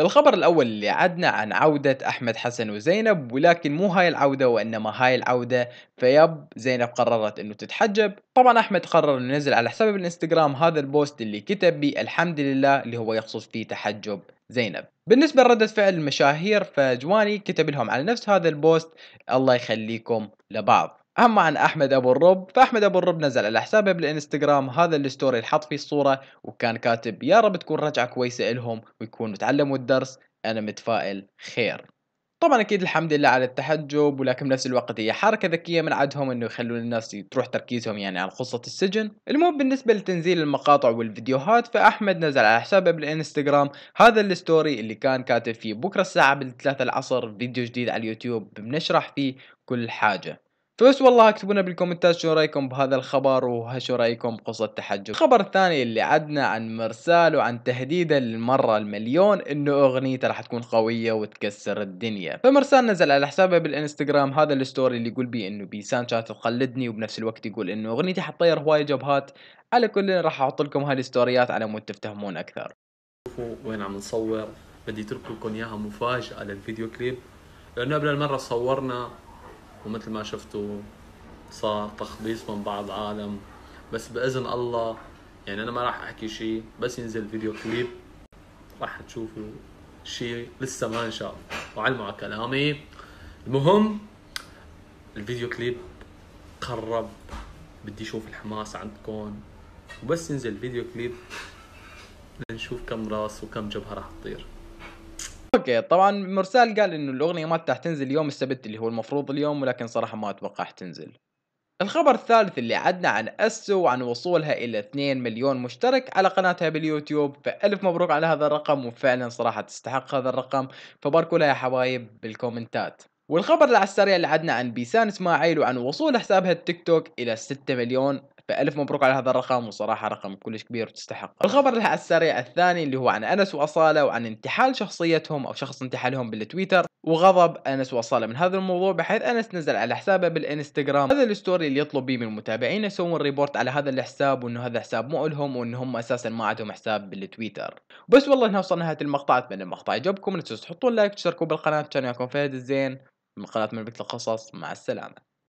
الخبر الأول اللي عدنا عن عودة أحمد حسن وزينب ولكن مو هاي العودة وإنما هاي العودة فيب زينب قررت إنه تتحجب طبعا أحمد قرر إنه ينزل على حساب الانستغرام هذا البوست اللي كتب بيه الحمد لله اللي هو يقصد فيه تحجب زينب بالنسبة لردة فعل المشاهير فجواني كتب لهم على نفس هذا البوست الله يخليكم لبعض اما عن احمد ابو الرب فاحمد ابو الرب نزل على حسابه بالانستغرام هذا الستوري اللي حط فيه الصوره وكان كاتب يا رب تكون رجعه كويسه الهم ويكونوا تعلموا الدرس انا متفائل خير طبعا اكيد الحمد لله على التحجب ولكن بنفس الوقت هي حركه ذكيه من عندهم انه يخلون الناس تروح تركيزهم يعني على قصه السجن المهم بالنسبه لتنزيل المقاطع والفيديوهات فاحمد نزل على حسابه بالانستغرام هذا الستوري اللي كان كاتب فيه بكره الساعه بالثلاثة العصر فيديو جديد على اليوتيوب بنشرح فيه كل حاجه فبس والله اكتبوا لنا بالكومنتات شو رايكم بهذا الخبر وشو رايكم بقصة تحجب الخبر الثاني اللي عدنا عن مرسال وعن تهديده للمرة المليون انه اغنيته راح تكون قوية وتكسر الدنيا فمرسال نزل على حسابه بالانستغرام هذا الستوري اللي يقول بيه انه بيسان كانت تقلدني وبنفس الوقت يقول انه اغنيتي حتطير هواي جبهات على كل راح احط لكم هالستوريات على مود تفتهمون اكثر شوفوا وين عم نصور بدي اترك لكم اياها مفاجأة للفيديو كليب لانه قبل المرة صورنا ومثل ما شفتوا صار تخبيص من بعض عالم بس باذن الله يعني انا ما راح احكي شيء بس ينزل فيديو كليب راح تشوفوا شيء لسه ما انشاف وعلموا على كلامي المهم الفيديو كليب قرب بدي اشوف الحماس عندكم وبس ينزل فيديو كليب لنشوف كم راس وكم جبهه راح تطير اوكي طبعا مرسال قال انه الاغنيه ما راح تنزل يوم السبت اللي هو المفروض اليوم ولكن صراحه ما اتوقع تنزل الخبر الثالث اللي عدنا عن أسو وعن وصولها إلى 2 مليون مشترك على قناتها باليوتيوب فألف مبروك على هذا الرقم وفعلا صراحة تستحق هذا الرقم فباركوا لها يا حبايب بالكومنتات والخبر اللي على السريع اللي عدنا عن بيسان اسماعيل وعن وصول حسابها التيك توك إلى 6 مليون فالف مبروك على هذا الرقم وصراحه رقم كلش كبير وتستحق آه. الخبر على السريع الثاني اللي هو عن انس واصاله وعن انتحال شخصيتهم او شخص انتحالهم بالتويتر وغضب انس واصاله من هذا الموضوع بحيث انس نزل على حسابه بالانستغرام هذا الستوري اللي يطلب بيه من المتابعين يسوون ريبورت على هذا الحساب وانه هذا حساب مو لهم وان هم اساسا ما عندهم حساب بالتويتر بس والله هنا وصلنا نهايه المقطع اتمنى المقطع يعجبكم لا تنسوا تحطون لايك وتشتركوا بالقناه كان وياكم فهد الزين من قناه ملبك القصص مع السلامه